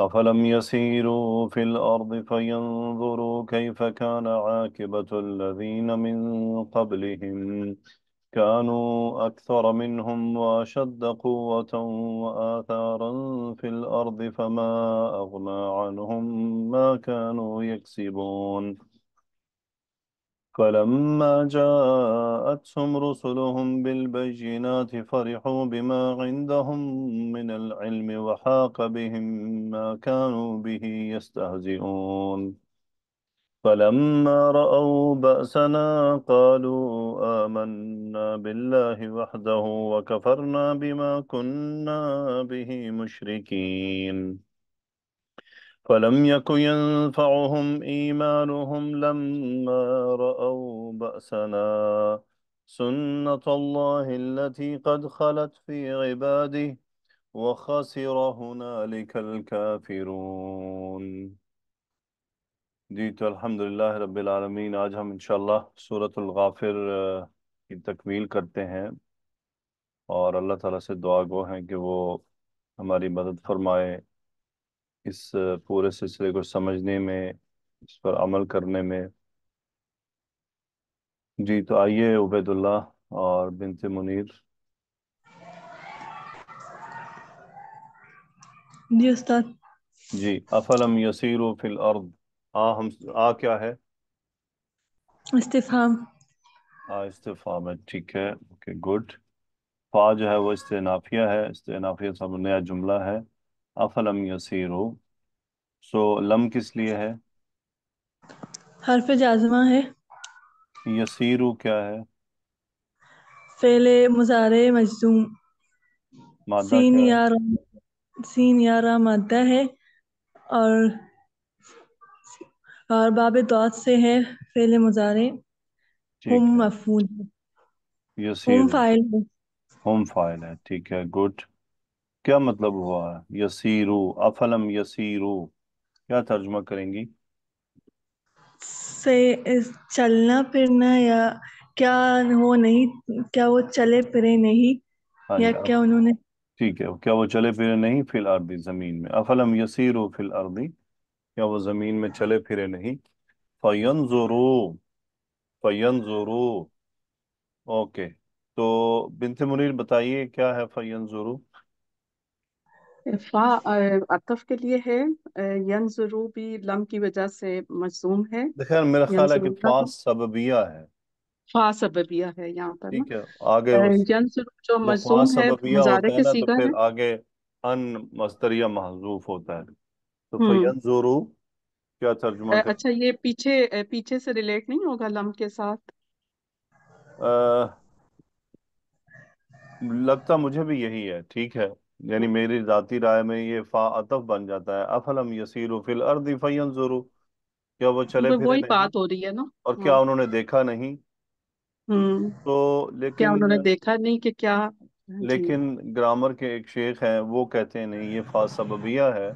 أفلم يسيروا في الأرض فينظروا كيف كان عاقبة الذين من قبلهم كانوا أكثر منهم وأشد قوة وآثارا في الأرض فما أغنى عنهم ما كانوا يكسبون فلما جاءتهم رسلهم بالبينات فرحوا بما عندهم من العلم وحاق بهم ما كانوا به يستهزئون فلما رأوا بأسنا قالوا آمنا بالله وحده وكفرنا بما كنا به مشركين فلم يك ينفعهم إيمانهم لما رأوا بأسنا سنة الله التي قد خلت في عباده وخسر هنالك الكافرون جيت الحمد لله رب العالمين آج شاء الله سورة الغافر کی تکمیل کرتے ہیں اور اللہ تعالیٰ سے دعا گو ہیں کہ وہ ہماری مدد فرمائے इस पूरे सिलसिले को समझने में इस पर अमल करने में जी तो आइए उबैदुल्ला और बिनते मुनीर जी उस्ताद जी अफलम यसीरु फिल अर्द आ हम आ क्या है इस्तिफाम आ इस्तिफाम है ठीक है ओके गुड फा जो है वो इस्तेनाफिया है इस्तेनाफिया सब नया जुमला है अफलम यसीरो सो लम किस लिए है हर्फ जाजमा है यसीरु क्या है फेले मुजारे मजदूम मादा सीन क्या है? सीन यारा मादा है और और बाब दौत से है फेले मुजारे ठीक हम है मफूल है यसीरु फाइल है हम फाइल है ठीक है गुड क्या मतलब हुआ यसीरु अफलम यसीरु क्या तर्जमा करेंगी से चलना फिरना या क्या वो नहीं क्या वो चले फिरे नहीं हाँ या क्या उन्होंने ठीक है क्या वो चले फिरे नहीं फिल अर्दी जमीन में अफलम यसीरु फिल अर्दी क्या वो जमीन में चले फिरे नहीं फयन जोरो फयन जोरो ओके तो बिनते मुनीर बताइए क्या है फयन जोरो अतफ़ के लिए है अ, भी लम की वजह से मज़्ज़ूम है। देखिए मेरा ख्याल है कि फास सबबिया है। फ़ा सबबिया है यहाँ पर ठीक है, आगे अ, जो जब है मुज़ारे के तो सीगा है। फिर आगे अन मस्दर महज़ूफ होता है। तो हुँ। हम्म। फ़यंज़ुरु क्या अ, तर्जुमा अच्छा ये पीछे पीछे से रिलेट नहीं होगा लम के साथ? अ, लगता मुझे भी यही है, ठीक है। यानी मेरी जाति राय में ये फा अतफ बन जाता है अफलम यसीरु फिल अर्दी अर्दि फयंजुरु क्या वो चले फिर वही बात हो रही है ना और क्या हाँ उन्होंने देखा नहीं हम्म। तो लेकिन क्या उन्होंने देखा नहीं कि क्या हाँ जी लेकिन ग्रामर के एक शेख हैं वो कहते हैं नहीं ये फा सबबिया है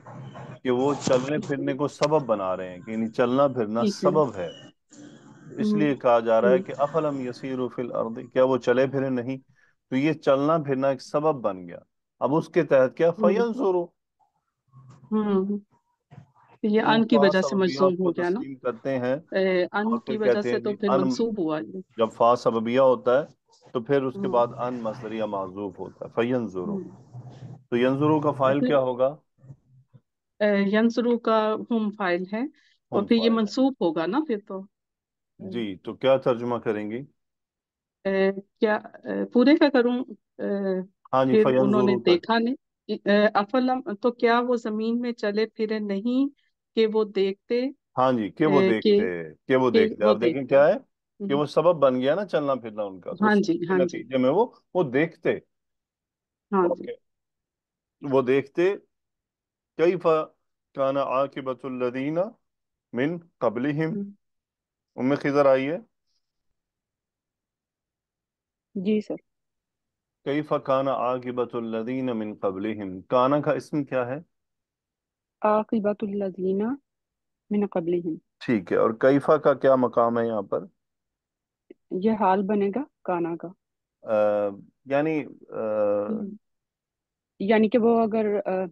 कि वो चलने फिरने को सबब बना रहे हैं कि नहीं चलना फिरना सबब है इसलिए हम्म। कहा जा रहा है हम्म। कि अफलम यसीरु फिल अर्दी क्या वो चले फिरे नहीं तो ये चलना फिरना एक सबब बन गया अब उसके तहत क्या हम्म। फयन जोरो हम्म। तो ये अन की वजह से मजसूब हो गया ना करते हैं अन की वजह से तो फिर मनसूब हुआ जब फा सबिया होता है तो फिर उसके हम्म। बाद अन मसरिया मजूब होता है फयनजुरु तो यंजुरु का फाइल क्या होगा यंजुरु का हम फाइल है और फिर ये मनसूब होगा ना फिर तो जी तो क्या तर्जुमा करेंगी ए, क्या ए, पूरे का करूँ हाँ जी फिर फयंजूर उन्होंने होता देखा नहीं अफलम तो क्या वो जमीन में चले फिरे नहीं कि वो देखते हाँ जी के वो कि देखते के वो कि देखते हैं वो आप देखें देखते क्या है कि वो सबब बन गया ना चलना फिरना उनका तो हाँ जी उसके हाँ नतीजे में वो वो देखते हाँ जी वो देखते कैफ काना आकिबतुल लदीना मिन कबलिहिम हम्म, उम्मे खिजर आई है जी सर कई काना आकिबतुल्लज़ीन मिन कबलिहिम काना का इस्म क्या है आकिबतुल्लज़ीन मिन कबलिहिम ठीक है और कैफा का क्या मकाम है यहाँ पर यह हाल बनेगा काना का यानी हम्म। यानी कि वो अगर आ,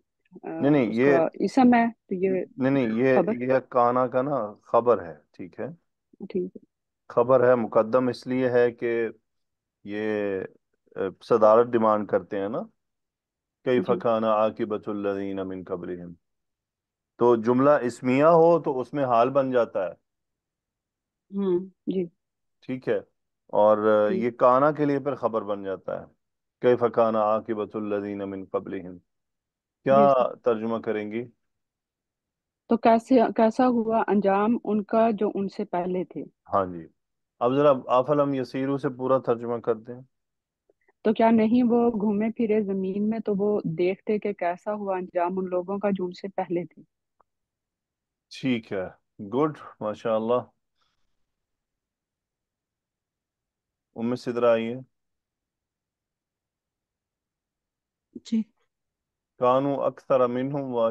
नहीं नहीं ये इसम है तो ये नहीं नहीं ये खबर ये काना का ना खबर है ठीक है ठीक है खबर है मुकदम इसलिए है कि ये सदारत डिमांड करते हैं ना कई फ़काना आकिबतुल्लजीन मिन तो जुमला इसमिया हो तो उसमें हाल बन जाता है जी ठीक है और ये काना के लिए फिर खबर बन जाता है कई फ़काना अमिन मिन हिंद क्या तर्जुमा करेंगी तो कैसे कैसा हुआ अंजाम उनका जो उनसे पहले थे हाँ जी अब जरा आफलम यसीरू से पूरा तर्जुमा करते हैं तो क्या नहीं वो घूमे फिरे जमीन में तो वो देखते कि कैसा हुआ अंजाम उन लोगों का जो उनसे पहले थे ठीक है गुड माशाल्लाह उम्मीद सिदरा आई है कानू अक्सर व व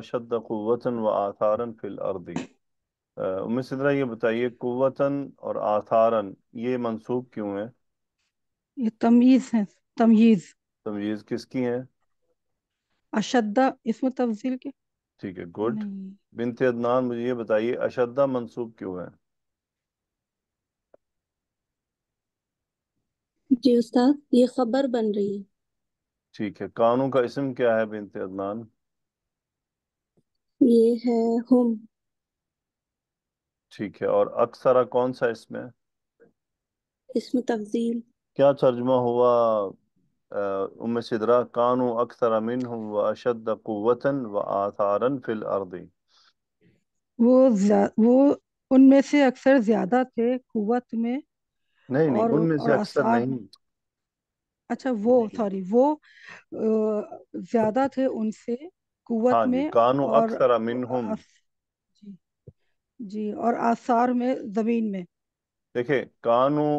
फिल अर्दी उम्मीद ये बताइए और ये मंसूब क्यों है ये तमीज है तमीज तमीज किसकी है अशद्दा इसम तफजील के ठीक है गुड बिनते अदनान मुझे ये बताइए अशद्दा मंसूब क्यों है जी उस्ताद ये खबर बन रही है ठीक है कानों का इसम क्या है बिनते अदनान ये है हम ठीक है और अक्सरा कौन सा इसमें है? इसमें तफजील क्या तर्जमा हुआ उम सिदरा कानू अक्सर मिन व अशद कुवतन व आसारन फिल अर्दी वो वो उनमें से अक्सर ज्यादा थे कुवत में नहीं नहीं उनमें से अक्सर नहीं अच्छा वो सॉरी वो ज्यादा थे उनसे कुवत हाँ जी में कानू और अक्सर अमिन आस, जी और आसार में जमीन में देखे कानू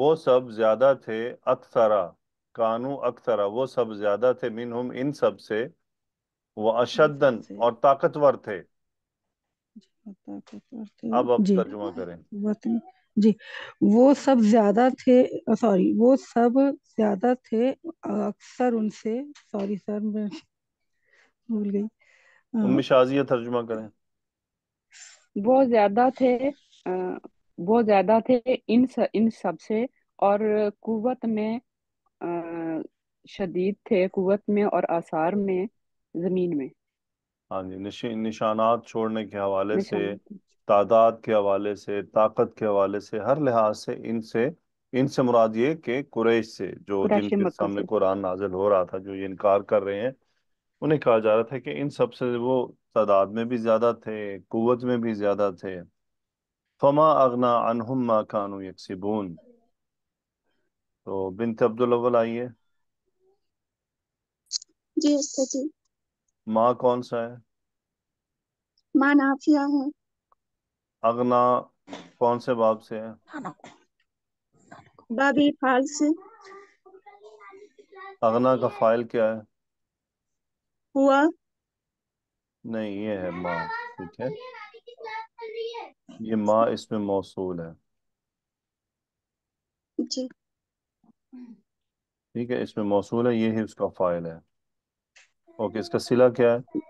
वो सब ज्यादा थे अक्सरा कानू अक्सरा वो सब ज्यादा थे मिन हम इन सब से वो हाँ, अशदन और ताकतवर थे अब अब तर्जुमा करें जी वो सब ज्यादा थे सॉरी वो सब ज्यादा थे अक्सर उनसे सॉरी सर मैं भूल गई मिशाजी तर्जुमा करें वो ज्यादा थे वो ज्यादा थे इन स, इन सब से और कुवत में शदीद थे कुत में और आसार में ज़मीन में हाँ जी निश, निशानात छोड़ने के हवाले से तादाद के हवाले से ताकत के हवाले से हर लिहाज से इनसे इनसे मुराद ये कि कुरैश से जो जिनके सामने कुरान नाजिल हो रहा था जो ये इनकार कर रहे हैं उन्हें कहा जा रहा था कि इन सब से वो तादाद में भी ज़्यादा थे कुत में भी ज़्यादा थे फमा अगना अनहुम मा कानू यकसिबून तो बिनत अब्दुल अव्वल आई है जी जी माँ कौन सा है माँ नाफिया है अगना कौन से बाप से है बाबी फाल से अगना का फाइल क्या है हुआ नहीं ये है माँ ठीक है ये माँ इसमें मौसूल है जी ठीक है इसमें मौसूल है ये है उसका फाइल है ओके इसका सिला क्या है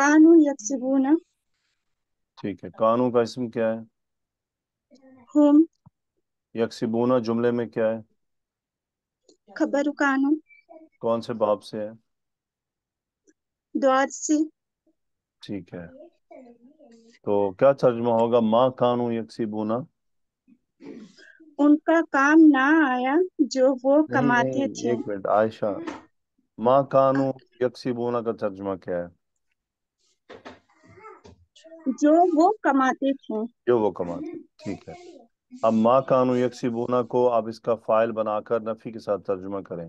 कानू यकसबूना ठीक है कानू का इसम क्या है हम यकसबूना जुमले में क्या है खबर कानू कौन से बाप से है द्वार से ठीक है तो क्या तर्जमा होगा माँ कानू यकसबूना उनका काम ना आया जो वो कमाते थे एक मिनट आयशा माँ कानू यकसीबोना का तर्जमा क्या है जो वो कमाते थे जो वो कमाते ठीक है अब माँ कानू यकसीबोना को आप इसका फाइल बनाकर नफी के साथ तर्जमा करें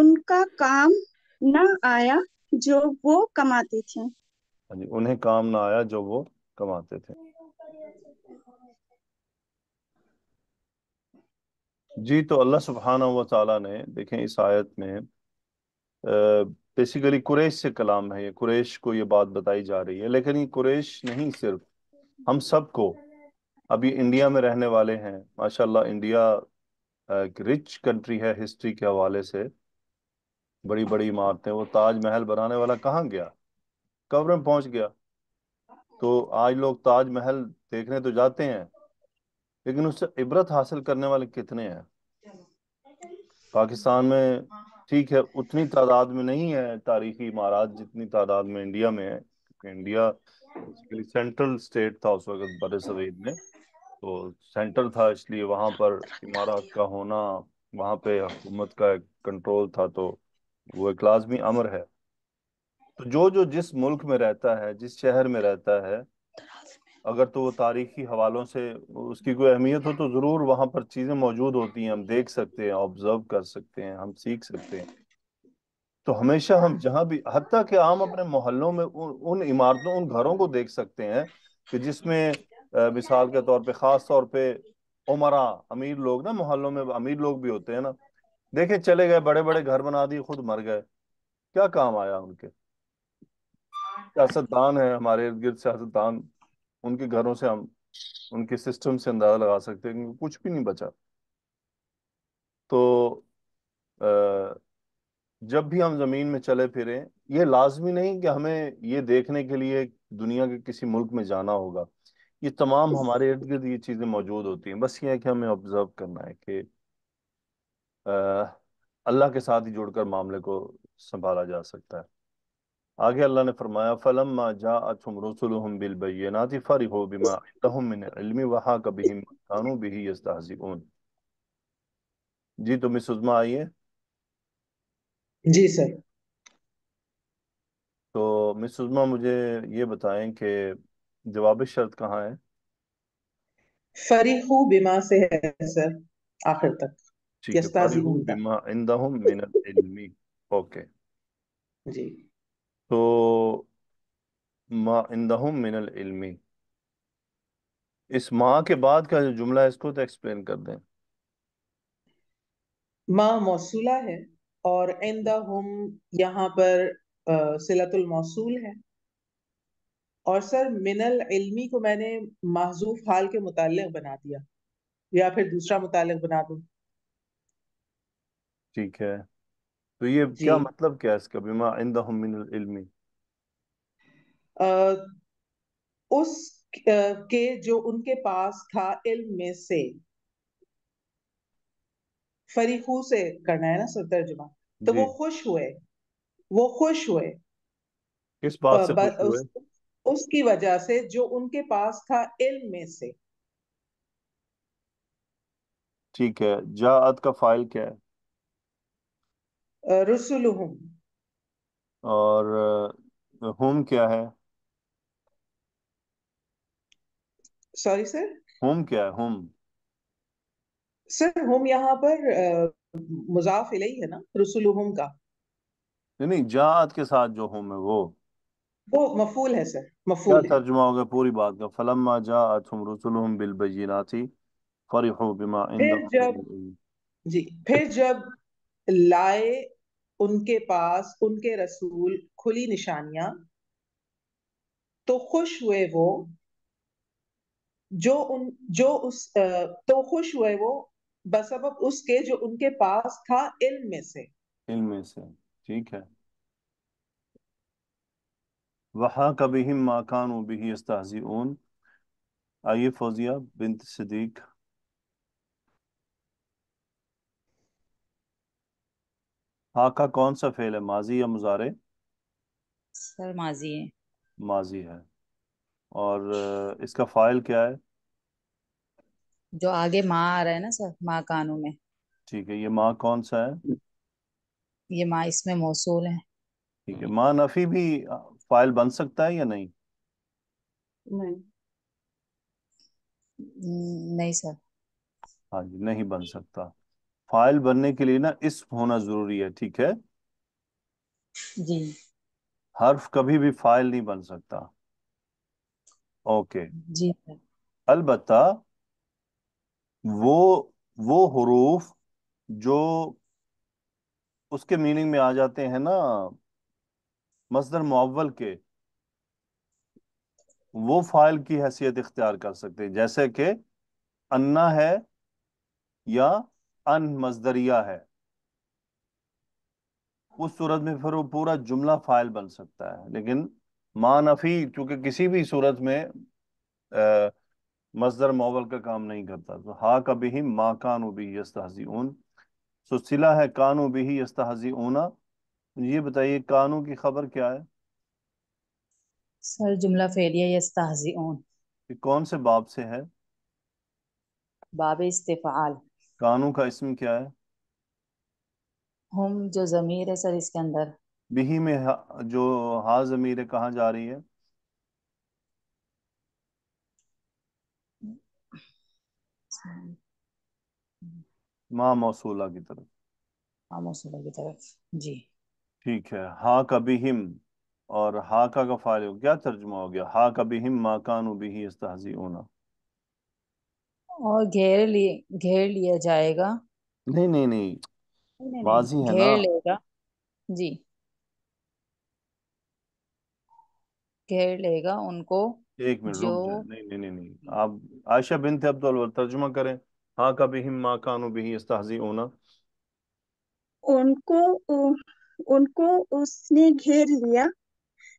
उनका काम ना आया जो वो कमाते थे हाँ उन्हें काम ना आया जो वो कमाते थे जी तो अल्लाह सुबहाना व ताला ने देखें इस आयत में बेसिकली कुरैश से कलाम है ये कुरैश को ये बात बताई जा रही है लेकिन ये कुरैश नहीं सिर्फ हम सबको अभी इंडिया में रहने वाले हैं माशाल्लाह इंडिया एक रिच कंट्री है हिस्ट्री के हवाले से बड़ी बड़ी इमारतें वो ताजमहल बनाने वाला कहाँ गया कब्र में पहुंच गया तो आज लोग ताजमहल देखने तो जाते हैं लेकिन उससे इबरत हासिल करने वाले कितने हैं पाकिस्तान में ठीक है उतनी तादाद में नहीं है तारीखी इमारात जितनी तादाद में इंडिया में है इंडिया सेंट्रल स्टेट था उस वक्त बर सवेद में तो सेंटर था इसलिए वहां पर इमारत का होना वहां पे हुकूमत का एक कंट्रोल था तो वो एक लाजमी अमर है तो जो जो जिस मुल्क में रहता है जिस शहर में रहता है अगर तो वो तारीखी हवालों से उसकी कोई अहमियत हो तो ज़रूर वहां पर चीज़ें मौजूद होती हैं हम देख सकते हैं ऑब्जर्व कर सकते हैं हम सीख सकते हैं तो हमेशा हम जहाँ भी हती कि आम अपने मोहल्लों में उन, उन इमारतों उन घरों को देख सकते हैं कि जिसमें मिसाल के तौर पे ख़ास तौर पे उमरा अमीर लोग ना मोहल्लों में अमीर लोग भी होते हैं ना देखे चले गए बड़े बड़े घर बना दिए खुद मर गए क्या काम आया उनके सियासतदान है हमारे इर्द गिर्द सियासतदान उनके घरों से हम उनके सिस्टम से अंदाजा लगा सकते हैं कुछ भी नहीं बचा तो जब भी हम जमीन में चले फिरे ये लाजमी नहीं कि हमें ये देखने के लिए दुनिया के किसी मुल्क में जाना होगा ये तमाम हमारे इर्द गिर्द ये चीजें मौजूद होती हैं बस ये है कि हमें ऑब्जर्व करना है कि अल्लाह के साथ ही जुड़कर मामले को संभाला जा सकता है आगे अल्लाह ने फरमाया फलम बिमा वहा बिही जी तो मिस उजमा आइए जी सर तो मिस उजमा मुझे ये बताएं कि जवाब शर्त कहाँ है फरीहु बिमा से है सर आखिर तक बिमा इंदहुम मिनल ओके जी तो मा इंदहुम मिनल इल्मी इस माँ के बाद का जो जुमला है इसको तो एक्सप्लेन कर दें माँ मौसूला है और इंदहुम यहाँ पर सिलतुल मौसूल है और सर मिनल इल्मी को मैंने महजूफ हाल के मुतालिक बना दिया या फिर दूसरा मुतालिक बना दू ठीक है तो ये जी क्या मतलब क्या है इसका बीमा इन मिनल इल्मी उस के जो उनके पास था इल्म में से फरीहू से करना है ना सर तर्जुमा तो वो खुश हुए वो खुश हुए किस बात से खुश हुए उसकी वजह से जो उनके पास था इल्म में से ठीक है जाअत का फाइल क्या है रसुल रसुलुहुम और होम क्या है सॉरी सर होम क्या है होम सर होम यहाँ पर मुजाफ इलही है ना रसुल रसुलुहुम का नहीं नहीं जात के साथ जो होम है वो वो मफूल है सर मफूल क्या तर्जुमा होगा पूरी बात का फलम्मा जाअतहुम रसुलुहुम बिलबयिनाति फरिहू बिमा इंद जी फिर जब लाए उनके पास उनके रसूल खुली निशानियां तो खुश हुए वो जो उन जो उस तो खुश हुए वो बस अब उसके जो उनके पास था इल्म में से इल्म में से ठीक है वहां कभी माकान बिही आइए फौजिया बिन सदीक हाँ का कौन सा फेल है माजी या मुजारे सर माजी है माजी है और इसका फाइल क्या है जो आगे माँ आ रहा है ना सर माँ कानों में ठीक है ये माँ कौन सा है ये माँ इसमें मौसूल है ठीक है माँ नफी भी फाइल बन सकता है या नहीं नहीं नहीं सर हाँ जी नहीं बन सकता फाइल बनने के लिए ना इसम होना जरूरी है ठीक है जी हर्फ कभी भी फाइल नहीं बन सकता ओके जी अलबत् वो वो हरूफ जो उसके मीनिंग में आ जाते हैं ना मजदर मुआवल के वो फाइल की हैसियत इख्तियार कर सकते हैं जैसे कि अन्ना है या अन मजदरिया है उस सूरत में फिर वो पूरा जुमला फाइल बन सकता है लेकिन मानफी चूंकि किसी भी सूरत में मजदर मोवल का काम नहीं करता तो हा कभी ही माँ कानू भी यस्ताजी ऊन सो सिला है कानू भी ही यस्ताजी ऊना ये बताइए कानू की खबर क्या है सर जुमला फेलिया यस्ताजी ऊन कौन से बाब से है बाब इस्तेफाल कानू का इसम क्या है हम जो जमीर है सर इसके अंदर बिही में हा, जो हा जमीर है कहा जा रही है माँ मौसूला की तरफ माँ मौसूला की तरफ जी ठीक है हा का बिहिम और हा का का फाइल क्या तर्जमा हो गया हा का बिहिम माँ कानू बिही इस तहजी होना और घेर लिए घेर लिया जाएगा नहीं नहीं नहीं नहीं नहीं वाजी है घेर ना लेगा जी घेर लेगा उनको एक मिनट जो रुक जाए नहीं नहीं नहीं नहीं आप आयशा बिनत अब्दुल तर्जुमा करें हाँ का हिम मा कानू भी बिही होना उनको उ, उनको उसने घेर लिया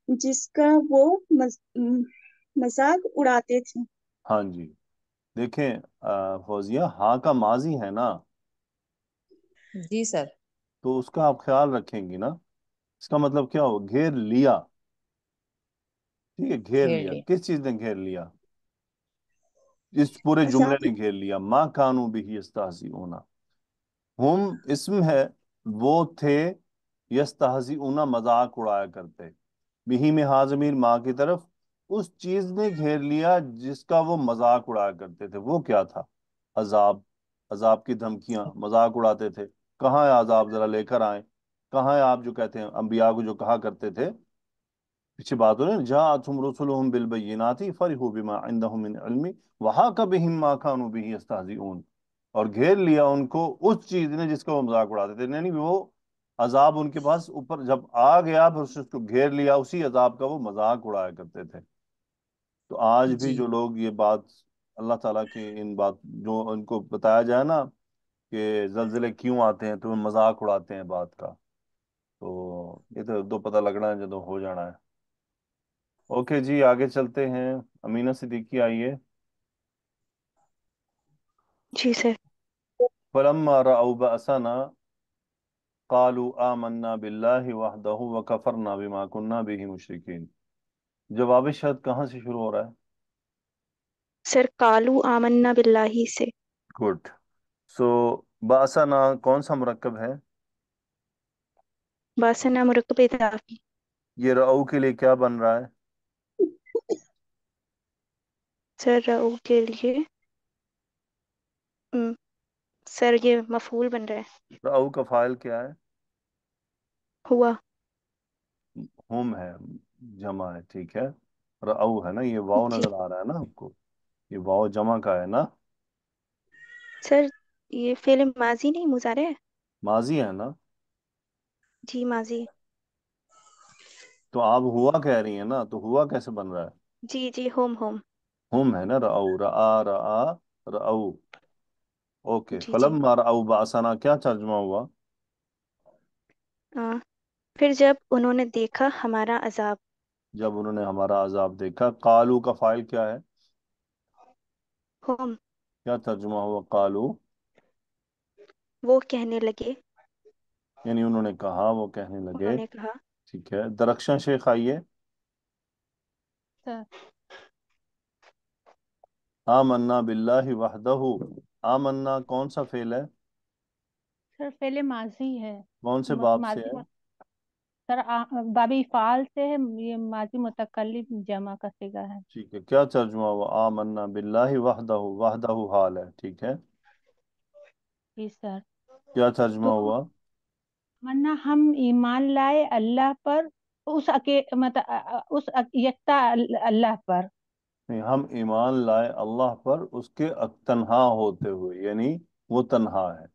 जिसका वो मज, मजाक उड़ाते थे हाँ जी देखें फौजिया हा का माजी है ना जी सर तो उसका आप ख्याल रखेंगी ना इसका मतलब क्या हो घेर लिया ठीक है घेर लिया किस चीज ने घेर लिया इस पूरे अच्छा, जुमले ने घेर लिया माँ कानू भी यस्ताजी होना हम इसम है वो थे यस्ताजी ऊना मजाक उड़ाया करते बिही में हाजमीर माँ की तरफ उस चीज ने घेर लिया जिसका वो मजाक उड़ाया करते थे वो क्या था अजाब अजाब की धमकियां मजाक उड़ाते थे कहाँ है अजाब जरा लेकर आए कहाँ है आप जो कहते हैं अम्बिया को जो कहा करते थे पीछे बात हो रही जहाँ तुम रसुल थी फरी हो बीमा वहां का बिहिमा खान भी और घेर लिया उनको उस चीज ने जिसका वो मजाक उड़ाते थे यानी वो अजाब उनके पास ऊपर जब आ गया फिर उसको घेर लिया उसी अजाब का वो मजाक उड़ाया करते थे तो आज भी जो लोग ये बात अल्लाह ताला के इन बात जो उनको बताया जाए ना कि जलजिले क्यों आते हैं तो मजाक उड़ाते हैं बात का तो ये तो दो पता लगना है जो हो जाना है ओके जी आगे चलते हैं अमीना सिद्दीकी आइए जी सर फलम्मा कालू आमन्ना बिल्लाहि वहदहु व बिमा कुन्ना बिही जवाब शर्त कहाँ से शुरू हो रहा है सर कालू आमन्ना बिल्लाही से गुड सो so, बासना कौन सा मरकब है बासना मरकब इजाफी ये राउ के लिए क्या बन रहा है सर राउ के लिए सर ये मफूल बन रहा है राउ का फाइल क्या है हुआ होम है जमा है ठीक है और औ है ना ये वाव नजर आ रहा है ना आपको ये वाव जमा का है ना सर ये फेल माजी नहीं मुजारे है माजी है ना जी माजी तो आप हुआ कह रही है ना तो हुआ कैसे बन रहा है जी जी होम होम होम है ना रऊ रआ रआ रऊ ओके जी जी फलम्मा रऊ बासना क्या तर्जुमा हुआ आ, फिर जब उन्होंने देखा हमारा अजाब जब उन्होंने हमारा अजाब देखा कालू का फाइल क्या है हम क्या तर्जुमा हुआ कालू वो कहने लगे यानी उन्होंने कहा वो कहने लगे उन्होंने कहा ठीक है दरक्षा शेख आइए आमन्ना बिल्लाहि वहदहु आमन्ना कौन सा फेल है सर फेले माजी है कौन से बाप से है सर बाबी फाल से है ये माजी मुतकल्लिम जमा का सिगा है ठीक है क्या तर्जुमा हुआ आमन्ना बिल्लाहि वहदहु वहदहु हाल है ठीक है जी सर क्या तर्जुमा तो, हुआ मन्ना हम ईमान लाए अल्लाह पर उस अके मतलब उस यकता अल्लाह पर नहीं हम ईमान लाए अल्लाह पर उसके तन्हा होते हुए यानी वो तन्हा है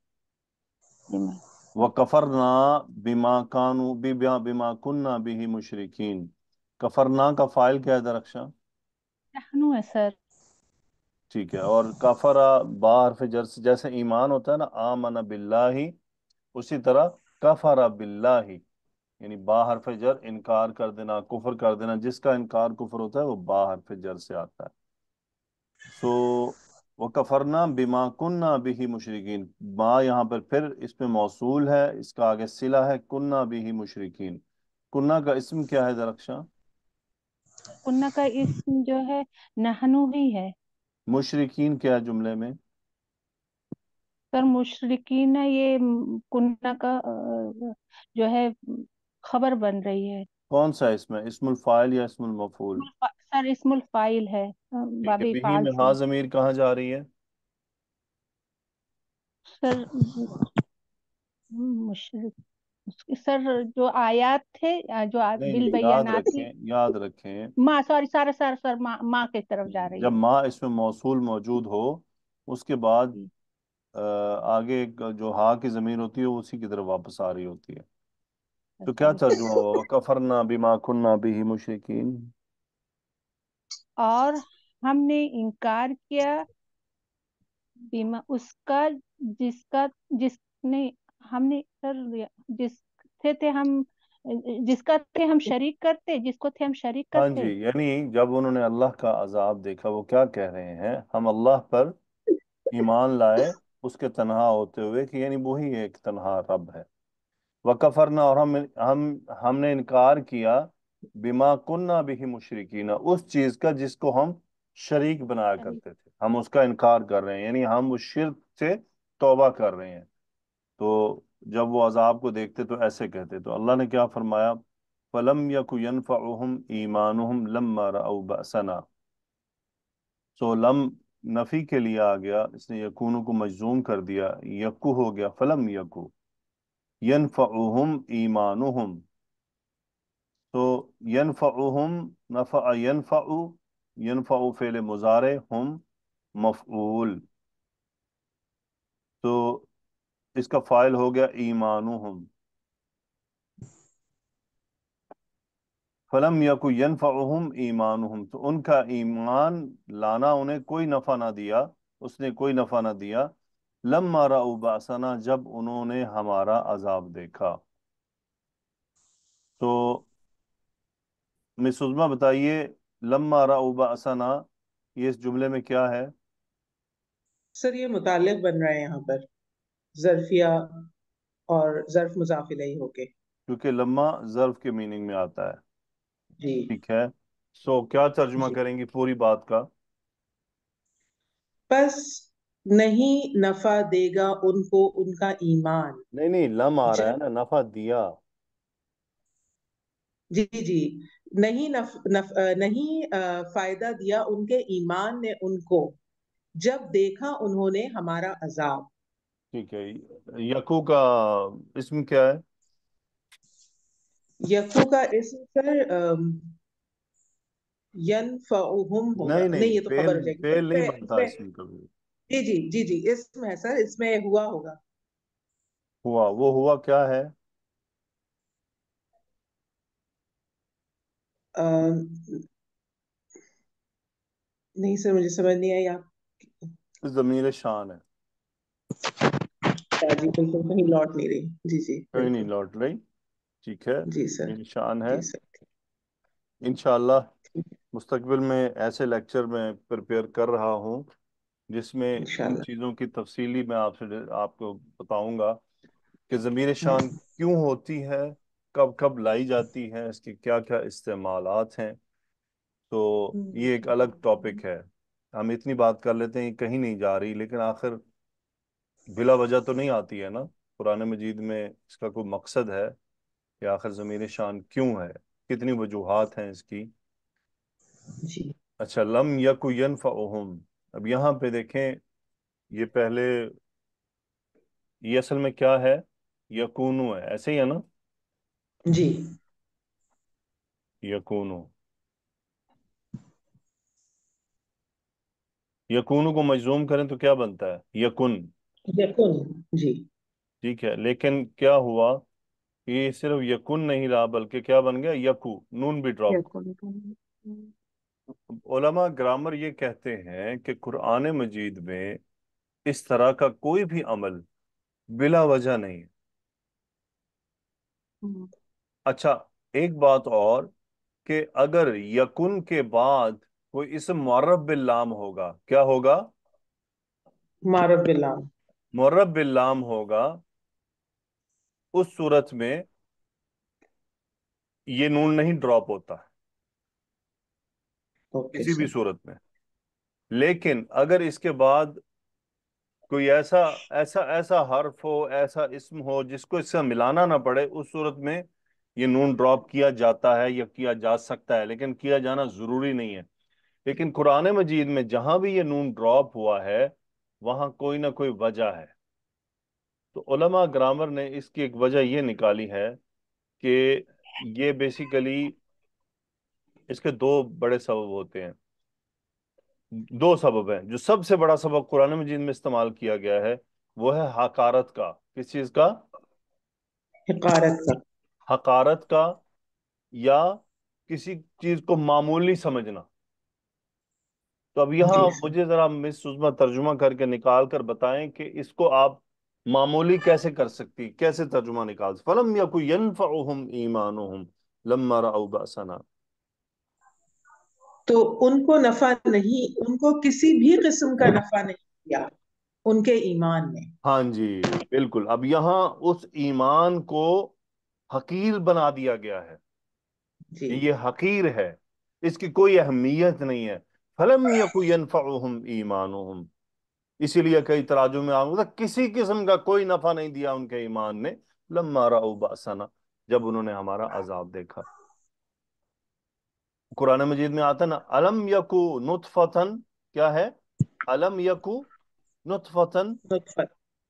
व कफरना बिमा कानू बिमा बिमा कन्ना बिही मुशरकिन कफरना का फाइल क्या है दरक्षा है सर ठीक है और काफरा बार फिर जैसे जैसे ईमान होता है ना आमना बिल्लाही उसी तरह कफरा बिल्लाही यानी बाहर से इनकार कर देना कुफर कर देना जिसका इनकार कुफर होता है वो बाहर से से आता है सो so, व कफरना बिमा कन्ना बिही मुशरकिन माँ यहाँ पर फिर इसमें मौसूल है इसका आगे सिला है कुन्ना बिही मुशरकिन कुन्ना का इसम क्या है दरख्शा कुन्ना का इसम जो है नहनु ही है मुशरकिन क्या जुमले में सर मुशरकिन ये कुन्ना का जो है खबर बन रही है कौन सा इसमें इसमुल फाइल या इसमुल मफूल सर इसमुल फाइल है बाबी फाइल में हाँ जमीर कहाँ जा रही है सर हम्म, मुशरफ सर जो आयात थे जो बिल नहीं याद रखें याद रखें माँ सॉरी सारा सारा सर माँ माँ की तरफ जा रही जब माँ इसमें मौसूल मौजूद हो उसके बाद आगे जो हा की जमीन होती है उसी की तरफ वापस आ रही होती है तो अच्छा क्या तर्जुमा हुआ बीमा बिमा कुन्ना बिही मुशरिकीन और हमने इनकार किया बीमा उसका जिसका जिसने हमने कर जिस थे थे हम जिसका थे हम शरीक करते जिसको थे हम शरीक हाँ करते हाँ जी यानी जब उन्होंने अल्लाह का अजाब देखा वो क्या कह रहे हैं हम अल्लाह पर ईमान लाए उसके तनहा होते हुए कि यानी वही एक तनहा रब है वकफरना और हम हम हमने इनकार किया बिमा कुन्ना बिही मुशरकिना उस चीज का जिसको हम शरीक बनाया करते थे हम उसका इनकार कर रहे हैं यानी हम उस शिर से तोबा कर रहे हैं तो जब वो अजाब को देखते तो ऐसे कहते तो अल्लाह ने क्या फरमाया फलम यकुनफ़ाहम ईमान लम्मा रसना सो लम नफ़ी के लिए आ गया इसने यकून को मजजूम कर दिया यकू हो गया फलम यकू यनफ़ाहम ईमान तो यन फ़ाहम नफ़ा यन फ़ाऊ यन फ़ाऊ फ़ेल मुज़ारे हम मफ़ूल तो इसका फ़ाइल हो गया ईमान हम फलम यकु यनफ़ाहम ईमान हम तो उनका ईमान लाना उन्हें कोई नफ़ा ना दिया उसने कोई नफ़ा ना दिया लम मारा उबासना जब उन्होंने हमारा अजाब देखा तो मिस उजमा बताइए लम्मा राउबा असना ये इस जुमले में क्या है सर ये मुतालिक बन रहा है यहाँ पर जर्फिया और जर्फ मुजाफिल ही होके क्योंकि लम्मा जर्फ के मीनिंग में आता है जी ठीक है सो so, क्या तर्जुमा करेंगी पूरी बात का बस नहीं नफा देगा उनको उनका ईमान नहीं नहीं लम आ रहा है ना नफा दिया जी जी नहीं नफ, नफ, नहीं फायदा दिया उनके ईमान ने उनको जब देखा उन्होंने हमारा अजाब ठीक है यकू का इसम क्या है यकू का इसम सर यनफउहुम नहीं, नहीं नहीं ये तो खबर हो जाएगी फेल नहीं बनता इसमें कभी जी जी जी जी इसमें है सर इसमें हुआ होगा हुआ वो हुआ क्या है नहीं सर मुझे समझ नहीं आई आप जमीर शान है जी बिल्कुल कहीं लौट नहीं रही जी जी कहीं नहीं लौट रही ठीक है जी सर शान है इनशाला मुस्तकबिल में ऐसे लेक्चर में प्रिपेयर कर रहा हूँ जिसमें इन चीज़ों की तफसीली मैं आपसे आपको बताऊंगा कि ज़मीर शान क्यों होती है कब कब लाई जाती हैं इसके क्या क्या इस्तेमाल हैं तो ये एक अलग टॉपिक है हम इतनी बात कर लेते हैं कहीं नहीं जा रही लेकिन आखिर बिला वजह तो नहीं आती है ना पुराने मजीद में इसका कोई मकसद है कि आखिर ज़मीन शान क्यों है कितनी वजूहत हैं इसकी जी अच्छा लम यकुयनफ़ाहम अब यहाँ पे देखें ये पहले ये असल में क्या है यकूनू है ऐसे ही है ना जी यकूनो यकूनो को मजूम करें तो क्या बनता है यकुन यकुन जी ठीक है लेकिन क्या हुआ ये सिर्फ यकुन नहीं रहा बल्कि क्या बन गया यकू नून भी ड्रॉप ओलमा ग्रामर ये कहते हैं कि कुरान मजीद में इस तरह का कोई भी अमल बिला वजह नहीं है हम्म। अच्छा एक बात और कि अगर यकुन के बाद कोई इसम मौरबिल्लाम बिल्लाम होगा क्या होगा मुअर्रब बिल्लाम बिल्लाम होगा उस सूरत में ये नून नहीं ड्रॉप होता है okay, किसी भी सूरत में लेकिन अगर इसके बाद कोई ऐसा ऐसा ऐसा हर्फ हो ऐसा इसम हो जिसको इससे मिलाना ना पड़े उस सूरत में ये नून ड्रॉप किया जाता है या किया जा सकता है लेकिन किया जाना ज़रूरी नहीं है लेकिन कुरान मजीद में जहां भी ये नून ड्रॉप हुआ है वहां कोई ना कोई वजह है तो उलमा ग्रामर ने इसकी एक वजह यह निकाली है कि ये बेसिकली इसके दो बड़े सबब होते हैं दो सबब हैं जो सबसे बड़ा सबब कुरान मजीद में इस्तेमाल किया गया है वो है हकारत का किस चीज का हकारत का हकारत का या किसी चीज को मामूली समझना तो अब यहाँ मुझे जरा मिस सुषमा तर्जुमा करके निकाल कर बताएं कि इसको आप मामूली कैसे कर सकती कैसे तर्जुमा निकाल फलम या कोई ईमान लम्मा तो उनको नफा नहीं उनको किसी भी किस्म का नफा नहीं दिया उनके ईमान ने हाँ जी बिल्कुल अब यहाँ उस ईमान को हकीर बना दिया गया है ये हकीर है इसकी कोई अहमियत नहीं है फलम ईमान इसीलिए कई तराजू में आऊंगा मतलब किसी किस्म का कोई नफा नहीं दिया उनके ईमान ने लम्मा रासना जब उन्होंने हमारा अजाब देखा कुरान मजीद में आता ना अलम यकु नुतफतन क्या है अलम यकु नुतफतन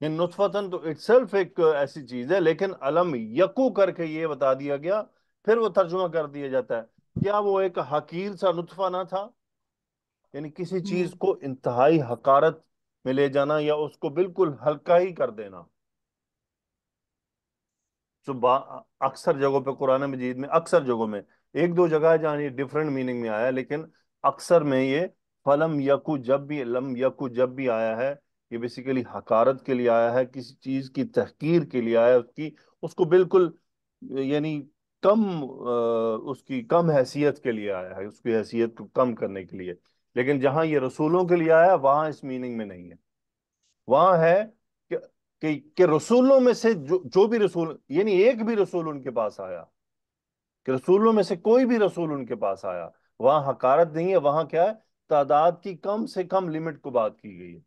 ये नुतफतन तो इट्सल्फ एक ऐसी चीज है लेकिन अलम यकू करके ये बता दिया गया फिर वो तर्जुमा कर दिया जाता है क्या वो एक हकीर सा नुतफा ना था यानी किसी चीज को इंतहाई हकारत में ले जाना या उसको बिल्कुल हल्का ही कर देना अक्सर जगहों पे कुरान मजीद में अक्सर जगहों में एक दो जगह है जहाँ ये डिफरेंट मीनिंग में आया लेकिन अक्सर में ये फलम यकू जब भी लम यकू जब भी आया है ये बेसिकली हकारत के लिए आया है किसी चीज़ की तहकीर के लिए आया उसकी उसको बिल्कुल यानी कम उसकी कम हैसियत के लिए आया है उसकी हैसियत को कम करने के लिए लेकिन जहां ये रसूलों के लिए आया वहां इस मीनिंग में नहीं है वहां है कि, कि, कि रसूलों में से जो जो भी रसूल यानी एक भी रसूल उनके पास आया कि रसूलों में से कोई भी रसूल उनके पास आया वहां हकारत नहीं है वहां क्या है तादाद की कम से कम लिमिट को बात की गई है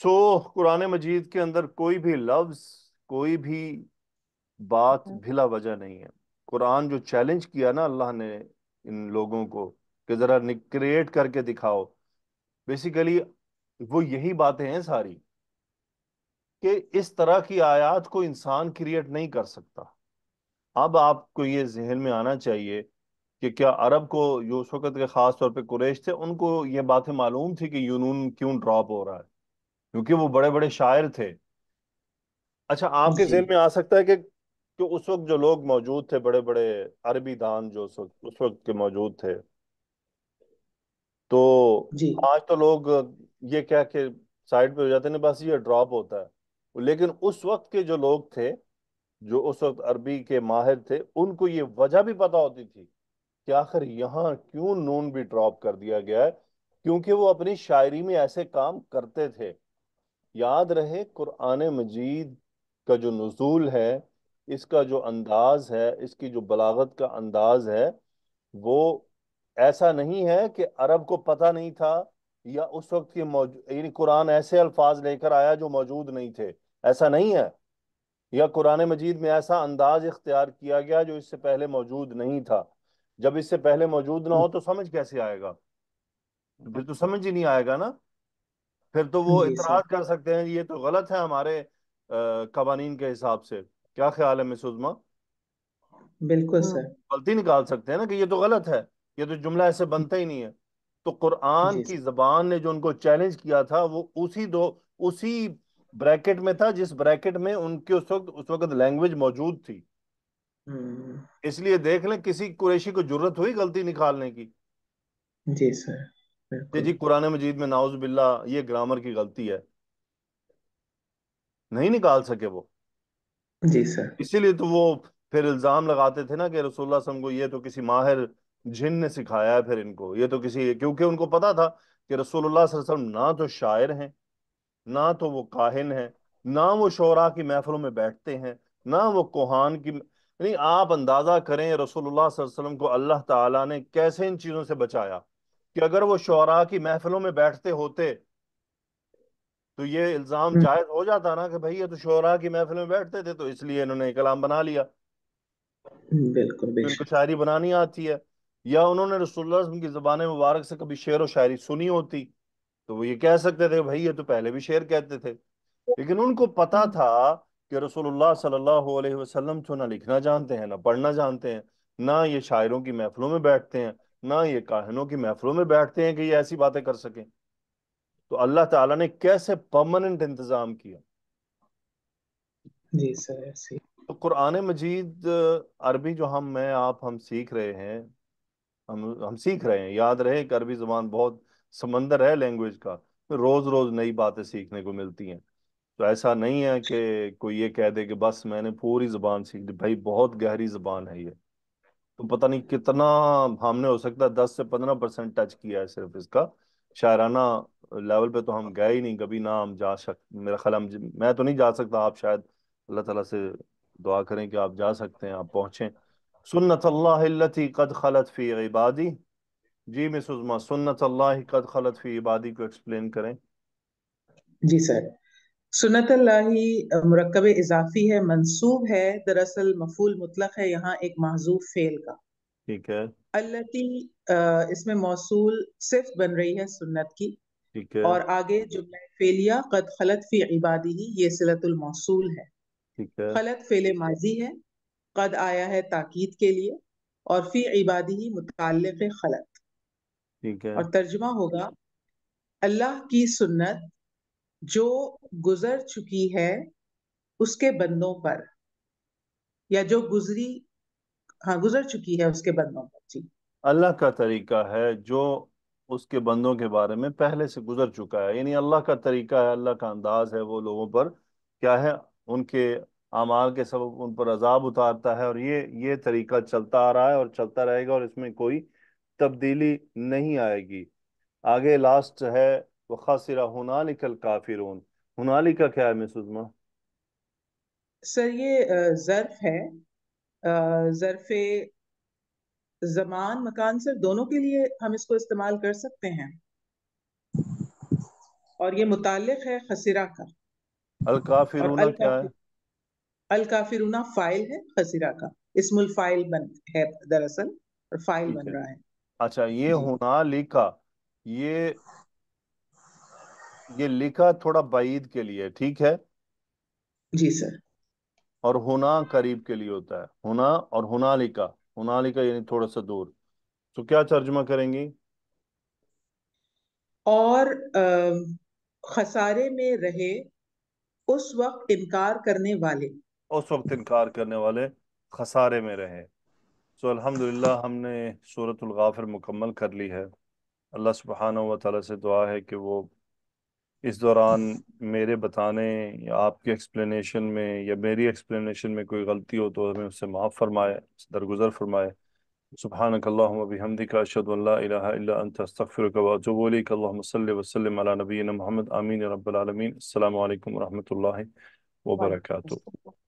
सो कुरान मजीद के अंदर कोई भी लफ्ज कोई भी बात हम्म। भिला वजह नहीं है कुरान जो चैलेंज किया ना अल्लाह ने इन लोगों को कि ज़रा क्रिएट करके दिखाओ बेसिकली वो यही बातें हैं सारी कि इस तरह की आयात को इंसान क्रिएट नहीं कर सकता अब आपको ये जहन में आना चाहिए कि क्या अरब को जो उस वक़्त के ख़ास तौर पे कुरेश थे उनको ये बातें मालूम थी कि यूनून क्यों ड्रॉप हो रहा है क्योंकि वो बड़े बड़े शायर थे अच्छा आपके जेल में आ सकता है कि कि उस वक्त जो लोग मौजूद थे बड़े बड़े अरबी दान जो उस वक्त उस वक्त के मौजूद थे तो आज तो लोग ये कह के साइड पे हो जाते हैं बस ये ड्रॉप होता है लेकिन उस वक्त के जो लोग थे जो उस वक्त अरबी के माहिर थे उनको ये वजह भी पता होती थी कि आखिर यहाँ क्यों नून भी ड्रॉप कर दिया गया है क्योंकि वो अपनी शायरी में ऐसे काम करते थे याद रहे कुरान मजीद का जो नज़ूल है इसका जो अंदाज है इसकी जो बलागत का अंदाज है वो ऐसा नहीं है कि अरब को पता नहीं था या उस वक्त के यानी कुरान ऐसे अल्फाज लेकर आया जो मौजूद नहीं थे ऐसा नहीं है या कुरान मजीद में ऐसा अंदाज इख्तियार किया गया जो इससे पहले मौजूद नहीं था जब इससे पहले मौजूद ना हो तो समझ कैसे आएगा फिर तो समझ ही नहीं आएगा ना फिर तो वो इतराज कर सकते हैं ये तो गलत है हमारे कवानीन के हिसाब से क्या ख्याल है मिस उजमा बिल्कुल हाँ। सर गलती निकाल सकते हैं ना कि ये तो गलत है ये तो जुमला ऐसे बनता ही नहीं है तो कुरान की जबान ने जो उनको चैलेंज किया था वो उसी दो उसी ब्रैकेट में था जिस ब्रैकेट में उनके उस वक्त उस वक्त लैंग्वेज मौजूद थी हम्म। इसलिए देख लें किसी कुरेशी को जरूरत हुई गलती निकालने की जी सर कि जी कुरान मजीद में नाउज बिल्ला ये ग्रामर की गलती है नहीं निकाल सके वो जी सर इसीलिए तो वो फिर इल्जाम लगाते थे ना कि रसोल्ला को ये तो किसी माहिर जिन ने सिखाया है फिर इनको ये तो किसी क्योंकि उनको पता था कि रसोल्ला ना तो शायर हैं ना तो वो काहिन हैं ना वो शोरा की महफलों में बैठते हैं ना वो कोहान की यानी आप अंदाजा करें रसोल्ला को अल्लाह ताला ने कैसे इन चीज़ों से बचाया कि अगर वो शोरा की महफिलों में बैठते होते तो ये इल्जाम हम्म। जायज हो जाता ना कि भाई ये तो शोरा की महफिल में बैठते थे तो इसलिए इन्होंने कलाम बना लिया बिल्कुल शायरी बनानी आती है या उन्होंने रसुल्ला की जबान मुबारक से कभी शेर व शायरी सुनी होती तो वो ये कह सकते थे भाई ये तो पहले भी शेर कहते थे लेकिन उनको पता था कि रसोल्ला सल्लल्लाहु तो ना लिखना जानते हैं ना पढ़ना जानते हैं ना ये शायरों की महफिलों में बैठते हैं ना ये काहनों की महफलों में बैठते हैं कि ये ऐसी बातें कर सकें तो अल्लाह ताला ने कैसे परमानेंट इंतजाम किया जी सर तो कुरान मजीद अरबी जो हम मैं आप हम सीख रहे हैं हम हम सीख रहे हैं याद रहे कि अरबी जबान बहुत समंदर है लैंग्वेज का रोज रोज नई बातें सीखने को मिलती हैं तो ऐसा नहीं है कि कोई ये कह दे कि बस मैंने पूरी जबान सीख ली भाई बहुत गहरी जबान है ये तो पता नहीं कितना हमने हो सकता है दस से पंद्रह परसेंट टच किया है सिर्फ इसका शायराना लेवल पे तो हम गए ही नहीं कभी ना हम जा सक मेरा ख्याल हम मैं तो नहीं जा सकता आप शायद अल्लाह तला से दुआ करें कि आप जा सकते हैं आप पहुँचें सुन्नत अल्लाहती कद खलत फ़ी इबादी जी मिस उजमा सुन्नत अल्लाह कद खलत फ़ी इबादी को एक्सप्लेन करें जी सर सुनत लाही मरकब इजाफी है मंसूब है दरअसल मफूल मुतलक है यहाँ एक महजूब फेल का ठीक है अल्लती इसमें मौसूल सिर्फ बन रही है सुन्नत की ठीक है और आगे जुमला फेलिया कद खलत फी इबादी ही ये सिलतुल मौसूल है ठीक है खलत फेल माजी है कद आया है ताकीद के लिए और फी इबादी ही मुतल खलत ठीक है और तर्जमा होगा अल्लाह की सुन्नत जो गुजर चुकी है उसके बंदों पर या जो गुजरी हाँ गुजर चुकी है उसके बंदों पर जी अल्लाह का तरीका है जो उसके बंदों के बारे में पहले से गुजर चुका है यानी अल्लाह का तरीका है अल्लाह का अंदाज है वो लोगों पर क्या है उनके अमाल के सब उन पर अजाब उतारता है और ये ये तरीका चलता आ रहा है और चलता रहेगा और इसमें कोई तब्दीली नहीं आएगी आगे लास्ट है व खासिरा हनालिकल काफिरून हनालिका क्या है मिसुजमा सर ये ज़र्फ है ज़र्फ जमान मकान सर दोनों के लिए हम इसको इस्तेमाल कर सकते हैं और ये मुतालिक है खसिरा का अलकाफिरूना अल क्या है अलकाफिरूना फाइल है खसिरा का इसमुल फाइल बन है दरअसल और फाइल बन रहा है अच्छा ये होना लिखा ये ये लिखा थोड़ा बईद के लिए ठीक है जी सर और हुना करीब के लिए होता है हुना और हुनालिका हुनालिका यानी थोड़ा सा दूर तो क्या तर्जमा करेंगी और आ, खसारे में रहे उस वक्त इनकार करने वाले उस वक्त इनकार करने वाले खसारे में रहे सो तो अल्हम्दुलिल्लाह हमने सूरतुल गाफिर मुकम्मल कर ली है अल्लाह सुबहाना व तआला से दुआ है कि वो इस दौरान मेरे बताने या आपके एक्सप्लेनेशन में या मेरी एक्सप्लेनेशन में कोई गलती हो तो हमें उससे माफ़ फरमाए दरगुजर फरमाए सुबहान हमदिका अशदल्लाफ़िर वजूलिक वसलम नबीन महमद आमीन रबालमीन अल्लाम वरहमल वर्का